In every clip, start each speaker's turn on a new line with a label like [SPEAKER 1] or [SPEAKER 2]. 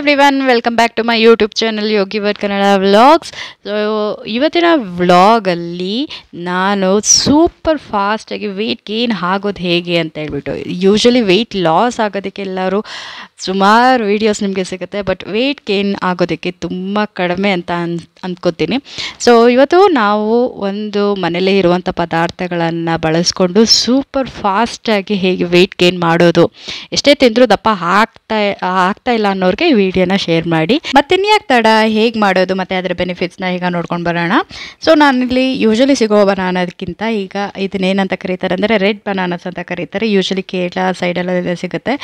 [SPEAKER 1] every everyone welcome back to my YouTube channel Yogi world Kannada vlogs so ಇವತ್ತಿನ ವ್ಲಾಗಲ್ಲಿ ನಾನು super ಫಾಸ್ಟಾಗಿ ವೆಯ್ಟ್ ಗೇನ್ ಆಗೋದು ಹೇಗೆ ಅಂತ ಹೇಳ್ಬಿಟ್ಟು ಯೂಶಲಿ ವೆಯ್ಟ್ ಲಾಸ್ ಆಗೋದಕ್ಕೆ ಎಲ್ಲರೂ ಸುಮಾರು ವೀಡಿಯೋಸ್ ನಿಮಗೆ ಸಿಗುತ್ತೆ ಬಟ್ ವೆಯ್ಟ್ ಗೇನ್ ಆಗೋದಕ್ಕೆ ತುಂಬ ಕಡಿಮೆ ಅಂತ ಅನ್ ಅಂದ್ಕೋತೀನಿ ಸೊ ಇವತ್ತು ನಾವು ಒಂದು ಮನೇಲಿ ಇರುವಂಥ ಪದಾರ್ಥಗಳನ್ನು ಬಳಸ್ಕೊಂಡು ಸೂಪರ್ ಫಾಸ್ಟಾಗಿ ಹೇಗೆ ವೆಯ್ಟ್ ಗೇನ್ ಮಾಡೋದು ಎಷ್ಟೇ ತಿಂದರೂ ದಪ್ಪ ಆಗ್ತಾ ಆಗ್ತಾ ಇಲ್ಲ ಅನ್ನೋರಿಗೆ ವಿಡಿಯೋನ ಶೇರ್ ಮಾಡಿ ಮತ್ತೆ ಇನ್ಯಾಕೆ ತಡ ಹೇಗೆ ಮಾಡೋದು ಮತ್ತೆ ಅದರ ಬೆನಿಫಿಟ್ಸ್ನ ಈಗ ನೋಡ್ಕೊಂಡು ಬರೋಣ ಸೊ ನಾನಿಲ್ಲಿ ಯೂಶಲಿ ಸಿಗೋ ಬನಾನದಕ್ಕಿಂತ ಈಗ ಇದನ್ನೇನಂತ ಕರೀತಾರೆ ಅಂದರೆ ರೆಡ್ ಬನಾನಸ್ ಅಂತ ಕರೀತಾರೆ ಯೂಶಲಿ ಕೇರಳ ಸೈಡಲ್ಲೆಲ್ಲ ಸಿಗುತ್ತೆ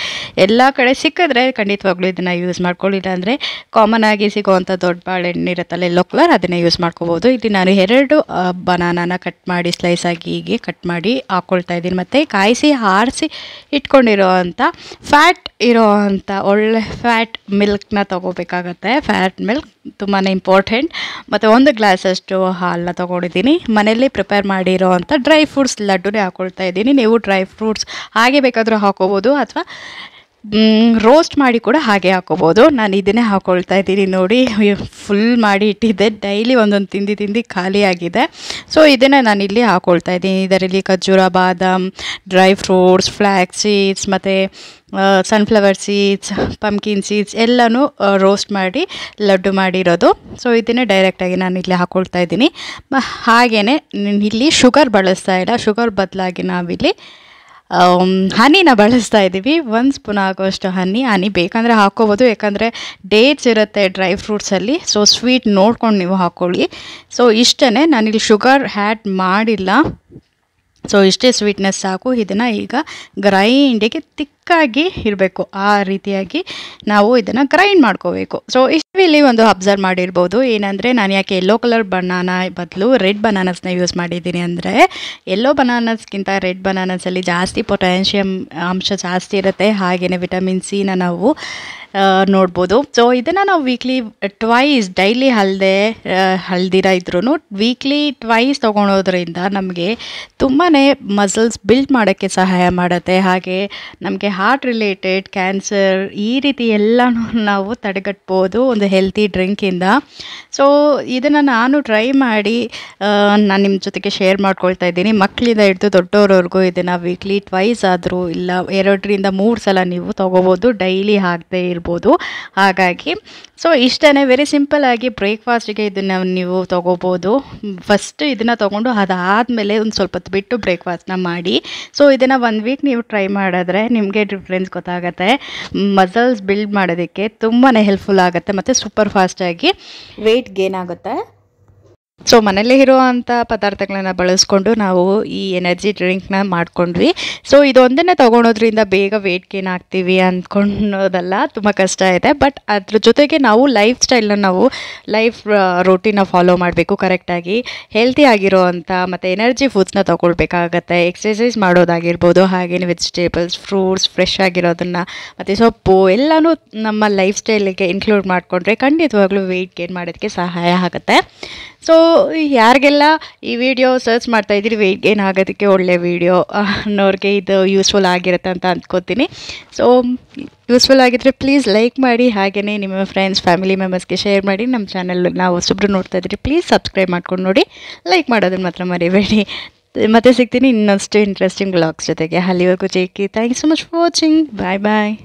[SPEAKER 1] ಎಲ್ಲ ಕಡೆ ಸಿಕ್ಕಿದ್ರೆ ಖಂಡಿತವಾಗ್ಲೂ ಇದನ್ನು ಯೂಸ್ ಮಾಡ್ಕೊಳ್ಳಿಲ್ಲ ಅಂದರೆ ಕಾಮನ್ ಆಗಿ ಸಿಗುವಂಥ ದೊಡ್ಡ ಬಾಳೆಹಣ್ಣು ಇರುತ್ತಲ್ಲ ಎಲ್ಲೋ ಕಲರ್ ಅದನ್ನೇ ಯೂಸ್ ಮಾಡ್ಕೋಬೋದು ಇಲ್ಲಿ ನಾನು ಎರಡು ಬನಾನಾನ ಕಟ್ ಮಾಡಿ ಸ್ಲೈಸ್ ಆಗಿ ಹೀಗೆ ಕಟ್ ಮಾಡಿ ಹಾಕ್ಕೊಳ್ತಾ ಇದ್ದೀನಿ ಮತ್ತು ಕಾಯಿಸಿ ಹಾರಿಸಿ ಇಟ್ಕೊಂಡಿರೋ ಅಂಥ ಫ್ಯಾಟ್ ಇರೋ ಅಂಥ ಒಳ್ಳೆ ಫ್ಯಾಟ್ ಮಿಲ್ಕ್ ಮಿಲ್ಕ್ನ ತೊಗೋಬೇಕಾಗತ್ತೆ ಫ್ಯಾಟ್ ಮಿಲ್ಕ್ ತುಂಬಾ ಇಂಪಾರ್ಟೆಂಟ್ ಮತ್ತು ಒಂದು ಗ್ಲಾಸಷ್ಟು ಹಾಲನ್ನ ತೊಗೊಂಡಿದ್ದೀನಿ ಮನೆಯಲ್ಲಿ ಪ್ರಿಪೇರ್ ಮಾಡಿರೋ ಅಂಥ ಡ್ರೈ ಫ್ರೂಟ್ಸ್ ಲಡ್ಡುನೇ ಹಾಕ್ಕೊಳ್ತಾ ಇದ್ದೀನಿ ನೀವು ಡ್ರೈ ಫ್ರೂಟ್ಸ್ ಹಾಗೆ ಬೇಕಾದರೂ ಹಾಕೋಬೋದು ಅಥವಾ ರೋಸ್ಟ್ ಮಾಡಿ ಕೂಡ ಹಾಗೆ ಹಾಕೋಬೋದು ನಾನು ಇದನ್ನೇ ಹಾಕ್ಕೊಳ್ತಾ ಇದ್ದೀನಿ ನೋಡಿ ಫುಲ್ ಮಾಡಿ ಇಟ್ಟಿದ್ದೆ ಡೈಲಿ ಒಂದೊಂದು ತಿಂಡಿ ತಿಂದು ಖಾಲಿಯಾಗಿದೆ ಸೊ ಇದನ್ನೇ ನಾನು ಇಲ್ಲಿ ಹಾಕ್ಕೊಳ್ತಾ ಇದ್ದೀನಿ ಇದರಲ್ಲಿ ಖರ್ಜೂರ ಬಾದಾಮ್ ಡ್ರೈ ಫ್ರೂಟ್ಸ್ ಫ್ಲ್ಯಾಕ್ ಸೀಡ್ಸ್ ಮತ್ತು ಸನ್ಫ್ಲವರ್ ಸೀಡ್ಸ್ ಪಂಪ್ಕಿನ್ ಸೀಡ್ಸ್ ಎಲ್ಲನೂ ರೋಸ್ಟ್ ಮಾಡಿ ಲಡ್ಡು ಮಾಡಿರೋದು ಸೊ ಇದನ್ನೇ ಡೈರೆಕ್ಟಾಗಿ ನಾನು ಇಲ್ಲಿ ಹಾಕ್ಕೊಳ್ತಾ ಇದ್ದೀನಿ ಹಾಗೆಯೇ ಇಲ್ಲಿ ಶುಗರ್ ಬಳಸ್ತಾ ಇಲ್ಲ ಶುಗರ್ ಬದಲಾಗಿ ನಾವಿಲ್ಲಿ ಹನಿನ ಬಳಸ್ತಾ ಇದ್ದೀವಿ ಒಂದು ಸ್ಪೂನ್ ಆಗೋಷ್ಟು ಹನಿ ಹನಿ ಬೇಕಂದರೆ ಹಾಕ್ಕೋಬೋದು ಯಾಕಂದರೆ ಡೇಟ್ಸ್ ಇರುತ್ತೆ ಡ್ರೈ ಫ್ರೂಟ್ಸಲ್ಲಿ ಸೊ ಸ್ವೀಟ್ ನೋಡ್ಕೊಂಡು ನೀವು ಹಾಕ್ಕೊಳ್ಳಿ ಸೊ ಇಷ್ಟೇ ನಾನಿಲ್ಲಿ ಶುಗರ್ ಹ್ಯಾಡ್ ಮಾಡಿಲ್ಲ ಸೊ ಇಷ್ಟೇ ಸ್ವೀಟ್ನೆಸ್ ಸಾಕು ಇದನ್ನು ಈಗ ಗ್ರೈಂಡಿಗೆ ತಿಕ್ಕಾಗಿ ಇರಬೇಕು ಆ ರೀತಿಯಾಗಿ ನಾವು ಇದನ್ನು ಗ್ರೈಂಡ್ ಮಾಡ್ಕೋಬೇಕು ಸೊ ಇಷ್ಟು ಇಲ್ಲಿ ಒಂದು ಅಬ್ಸರ್ವ್ ಮಾಡಿರ್ಬೋದು ಏನಂದರೆ ನಾನು ಯಾಕೆ ಯೆಲ್ಲೋ ಕಲರ್ ಬನಾನ ಬದಲು ರೆಡ್ ಬನಾನಸ್ನ ಯೂಸ್ ಮಾಡಿದ್ದೀನಿ ಅಂದರೆ ಯೆಲ್ಲೋ ಬನಾನಸ್ಗಿಂತ ರೆಡ್ ಬನಾನಸಲ್ಲಿ ಜಾಸ್ತಿ ಪೊಟ್ಯಾಷಿಯಂ ಅಂಶ ಜಾಸ್ತಿ ಇರುತ್ತೆ ಹಾಗೆಯೇ ವಿಟಮಿನ್ ಸಿನ ನಾವು ನೋಡ್ಬೋದು ಸೊ ಇದನ್ನು ನಾವು ವೀಕ್ಲಿ ಟ್ವೈಸ್ ಡೈಲಿ ಹಲ್ದೆ ಹಲ್ದಿರ ಇದ್ರೂ ವೀಕ್ಲಿ ಟ್ವೈಸ್ ತೊಗೊಳೋದ್ರಿಂದ ನಮಗೆ ತುಂಬಾ ಮಸಲ್ಸ್ ಬಿಲ್ಡ್ ಮಾಡೋಕ್ಕೆ ಸಹಾಯ ಮಾಡುತ್ತೆ ಹಾಗೆ ನಮಗೆ ಹಾರ್ಟ್ ರಿಲೇಟೆಡ್ ಕ್ಯಾನ್ಸರ್ ಈ ರೀತಿ ಎಲ್ಲನೂ ನಾವು ತಡೆಗಟ್ಬೋದು ಒಂದು ಹೆಲ್ತಿ ಡ್ರಿಂಕಿಂದ ಸೊ ಇದನ್ನು ನಾನು ಟ್ರೈ ಮಾಡಿ ನಾನು ನಿಮ್ಮ ಜೊತೆಗೆ ಶೇರ್ ಮಾಡ್ಕೊಳ್ತಾ ಇದ್ದೀನಿ ಮಕ್ಕಳಿಂದ ಹಿಡಿದು ದೊಡ್ಡವ್ರವ್ರಿಗೂ ಇದನ್ನು ವೀಕ್ಲಿ ಟ್ವೈಸ್ ಆದರೂ ಇಲ್ಲ ಎರಡರಿಂದ ಮೂರು ಸಲ ನೀವು ತೊಗೋಬೋದು ಡೈಲಿ ಹಾಕದೇ ಇರ್ಬೋದು ಮಾಡ್ಬೋದು ಹಾಗಾಗಿ ಸೊ ಇಷ್ಟನೇ ವೆರಿ ಸಿಂಪಲ್ ಆಗಿ ಬ್ರೇಕ್ಫಾಸ್ಟ್ಗೆ ಇದನ್ನು ನೀವು ತೊಗೋಬೋದು ಫಸ್ಟ್ ಇದನ್ನು ತೊಗೊಂಡು ಅದಾದಮೇಲೆ ಒಂದು ಸ್ವಲ್ಪ ಬಿಟ್ಟು ಬ್ರೇಕ್ಫಾಸ್ಟ್ನ ಮಾಡಿ ಸೊ ಇದನ್ನು ಒಂದು ವೀಕ್ ನೀವು ಟ್ರೈ ಮಾಡಿದ್ರೆ ನಿಮಗೆ ಡಿಫ್ರೆನ್ಸ್ ಗೊತ್ತಾಗುತ್ತೆ ಮಸಲ್ಸ್ ಬಿಲ್ಡ್ ಮಾಡೋದಕ್ಕೆ ತುಂಬಾ ಹೆಲ್ಪ್ಫುಲ್ ಆಗುತ್ತೆ ಮತ್ತು ಸೂಪರ್ ಫಾಸ್ಟಾಗಿ ವೆಯ್ಟ್ ಗೇನ್ ಆಗುತ್ತೆ ಸೊ ಮನೇಲಿ ಇರುವಂಥ ಪದಾರ್ಥಗಳನ್ನ ಬಳಸ್ಕೊಂಡು ನಾವು ಈ ಎನರ್ಜಿ ಡ್ರಿಂಕ್ನ ಮಾಡ್ಕೊಂಡ್ವಿ ಸೊ ಇದೊಂದನ್ನೇ ತೊಗೊಳೋದ್ರಿಂದ ಬೇಗ ವೆಯ್ಟ್ ಗೇನ್ ಆಗ್ತೀವಿ ಅಂದ್ಕೊಳ್ಳೋದೆಲ್ಲ ತುಂಬ ಕಷ್ಟ ಇದೆ ಬಟ್ ಅದ್ರ ಜೊತೆಗೆ ನಾವು ಲೈಫ್ ಸ್ಟೈಲನ್ನ ನಾವು ಲೈಫ್ ರೂಟೀನ ಫಾಲೋ ಮಾಡಬೇಕು ಕರೆಕ್ಟಾಗಿ ಹೆಲ್ತಿ ಆಗಿರೋ ಅಂಥ ಮತ್ತು ಎನರ್ಜಿ ಫುಡ್ಸ್ನ ತೊಗೊಳ್ಬೇಕಾಗತ್ತೆ ಎಕ್ಸಸೈಸ್ ಮಾಡೋದಾಗಿರ್ಬೋದು ಹಾಗೇನೆ ವೆಜಿಟೇಬಲ್ಸ್ ಫ್ರೂಟ್ಸ್ ಫ್ರೆಶ್ ಆಗಿರೋದನ್ನು ಮತ್ತು ಸೊಪ್ಪು ಎಲ್ಲನೂ ನಮ್ಮ ಲೈಫ್ ಸ್ಟೈಲಿಗೆ ಇನ್ಕ್ಲೂಡ್ ಮಾಡಿಕೊಂಡ್ರೆ ಖಂಡಿತವಾಗ್ಲೂ ವೆಯ್ಟ್ ಗೇನ್ ಮಾಡೋದಕ್ಕೆ ಸಹಾಯ ಆಗುತ್ತೆ ಸೊ ಯಾರಿಗೆಲ್ಲ ಈ ವಿಡಿಯೋ ಸರ್ಚ್ ಮಾಡ್ತಾ ಇದ್ದೀರಿ ವೆಯ್ಟ್ ಗೇನ್ ಆಗೋದಕ್ಕೆ ಒಳ್ಳೆ ವಿಡಿಯೋ ಅನ್ನೋರಿಗೆ ಇದು ಯೂಸ್ಫುಲ್ ಆಗಿರುತ್ತೆ ಅಂತ ಅಂದ್ಕೋತೀನಿ ಸೊ ಯೂಸ್ಫುಲ್ ಆಗಿದ್ದರೆ ಪ್ಲೀಸ್ ಲೈಕ್ ಮಾಡಿ ಹಾಗೆಯೇ ನಿಮ್ಮ ಫ್ರೆಂಡ್ಸ್ ಫ್ಯಾಮಿಲಿ ಮೆಂಬರ್ಸ್ಗೆ ಶೇರ್ ಮಾಡಿ ನಮ್ಮ ಚಾನಲ್ ನಾವು ಸುಬ್ರು ನೋಡ್ತಾ ಇದ್ದೀರಿ ಪ್ಲೀಸ್ ಸಬ್ಸ್ಕ್ರೈಬ್ ಮಾಡ್ಕೊಂಡು ನೋಡಿ ಲೈಕ್ ಮಾಡೋದನ್ನು ಮಾತ್ರ ಮರಿಬೇಡಿ ಮತ್ತೆ ಸಿಗ್ತೀನಿ ಇನ್ನಷ್ಟು ಇಂಟ್ರೆಸ್ಟಿಂಗ್ ಬ್ಲಾಗ್ಸ್ ಜೊತೆಗೆ ಅಲ್ಲಿವರೆಗೂ ಜೇಕಿ thank you so much for watching bye bye